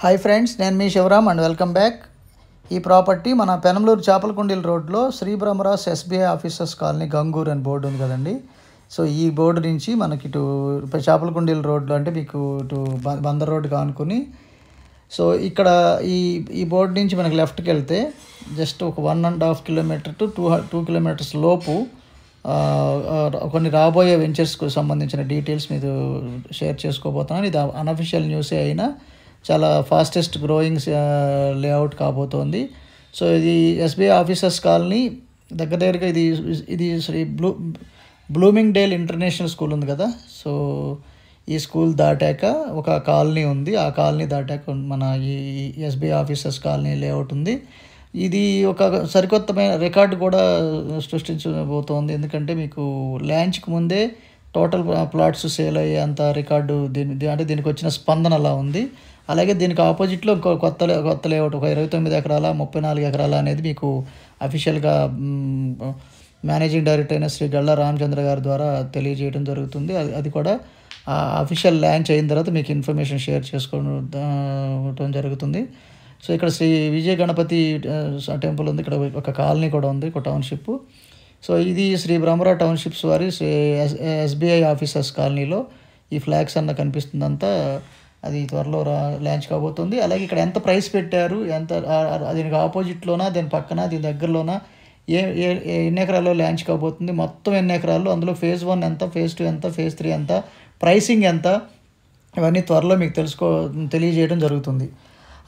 hi friends నేను మీ Shivaram and welcome back ఈ ప్రాపర్టీ మన పెనమలూరు చేపలకొండీల రోడ్లో Shri Brahmaraj SBI officers colony Gangur అని బోర్డు ఉంది కదండి సో ఈ బోర్డు నుంచి మనకి ఇటు చేపలకొండీల రోడ్లో అంటే మీకు ఇటు బందర్ రోడ్డు కానుకొని సో ఇక్కడ ఈ ఈ బోర్డు నుంచి మనకి లెఫ్ట్కి వెళ్తే జస్ట్ ఒక one and half kilometer to two two kilometers లోపు కొన్ని రాబోయే వెంచర్స్కు సంబంధించిన డీటెయిల్స్ మీరు షేర్ చేసుకోబోతున్నాను ఇది అన్అఫిషియల్ న్యూసే అయినా చాలా ఫాస్టెస్ట్ గ్రోయింగ్ లేఅవుట్ కాబోతోంది సో ఇది ఎస్బీఐ ఆఫీసర్స్ కాలనీ దగ్గర దగ్గరగా ఇది ఇది Shri blue Blooming Dale International School ఉంది కదా సో ఈ స్కూల్ దాటాక ఒక కాలనీ ఉంది ఆ కాలనీ దాటాక మన ఈ ఎస్బీఐ ఆఫీసర్స్ కాలనీ లేఅవుట్ ఉంది ఇది ఒక సరికొత్తమైన రికార్డు కూడా సృష్టించబోతోంది ఎందుకంటే మీకు ల్యాంచ్కి ముందే టోటల్ ప్లాట్స్ సేల్ అయ్యే అంత రికార్డు దీని అంటే దీనికి వచ్చిన స్పందన అలా ఉంది అలాగే దీనికి ఆపోజిట్లో కొత్త కొత్త లేఅవుట్ ఒక ఇరవై తొమ్మిది ఎకరాల ముప్పై నాలుగు ఎకరాల అనేది మీకు అఫీషియల్గా మేనేజింగ్ డైరెక్టర్ అయిన శ్రీ గళ్ళ రామచంద్ర గారి ద్వారా తెలియజేయడం జరుగుతుంది అది అది కూడా అఫీషియల్ ల్యాంచ్ అయిన తర్వాత మీకు ఇన్ఫర్మేషన్ షేర్ చేసుకోవడం జరుగుతుంది సో ఇక్కడ శ్రీ విజయ గణపతి టెంపుల్ ఉంది ఇక్కడ ఒక కాలనీ కూడా ఉంది ఒక టౌన్షిప్ సో ఇది శ్రీ బ్రహ్మరా టౌన్షిప్స్ వారి ఎస్బీఐ ఆఫీసర్స్ కాలనీలో ఈ ఫ్లాగ్స్ అన్న కనిపిస్తుందంతా అది త్వరలో లాంచ్ కాబోతుంది అలాగే ఇక్కడ ఎంత ప్రైస్ పెట్టారు ఎంత దీనికి ఆపోజిట్లోనా దీని పక్కన దీని దగ్గరలోనా ఏ ఎన్ని ఎకరాల్లో లాంచ్ కాబోతుంది మొత్తం ఎన్ని ఎకరాల్లో అందులో ఫేజ్ వన్ ఎంత ఫేజ్ టూ ఎంత ఫేజ్ త్రీ ఎంత ప్రైసింగ్ ఎంత ఇవన్నీ త్వరలో మీకు తెలుసుకో తెలియజేయడం జరుగుతుంది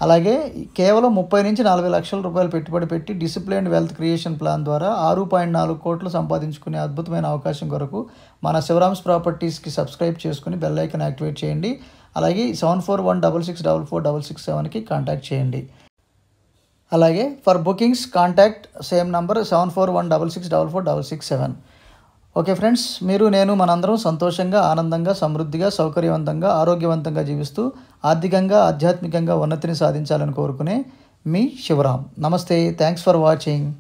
అలాగే కేవలం ముప్పై నుంచి నలభై లక్షల రూపాయలు పెట్టుబడి పెట్టి డిసిప్లైన్డ్ వెల్త్ క్రియేషన్ ప్లాన్ ద్వారా ఆరు పాయింట్ నాలుగు కోట్లు సంపాదించుకునే అద్భుతమైన అవకాశం కొరకు మన శివరామ్స్ ప్రాపర్టీస్కి సబ్స్క్రైబ్ చేసుకుని బెల్ ఐకన్ యాక్టివేట్ చేయండి అలాగే seven four one double six double four double six సెవెన్కి కాంటాక్ట్ చేయండి అలాగే for bookings contact same number seven four one double six double four double six seven okay friends మీరు నేను మనందరం సంతోషంగా ఆనందంగా సమృద్ధిగా సౌకర్యవంతంగా ఆరోగ్యవంతంగా జీవిస్తూ ఆర్థికంగా ఆధ్యాత్మికంగా ఉన్నతిని సాధించాలని కోరుకునే మీ శివరాం నమస్తే థ్యాంక్స్ ఫర్ వాచింగ్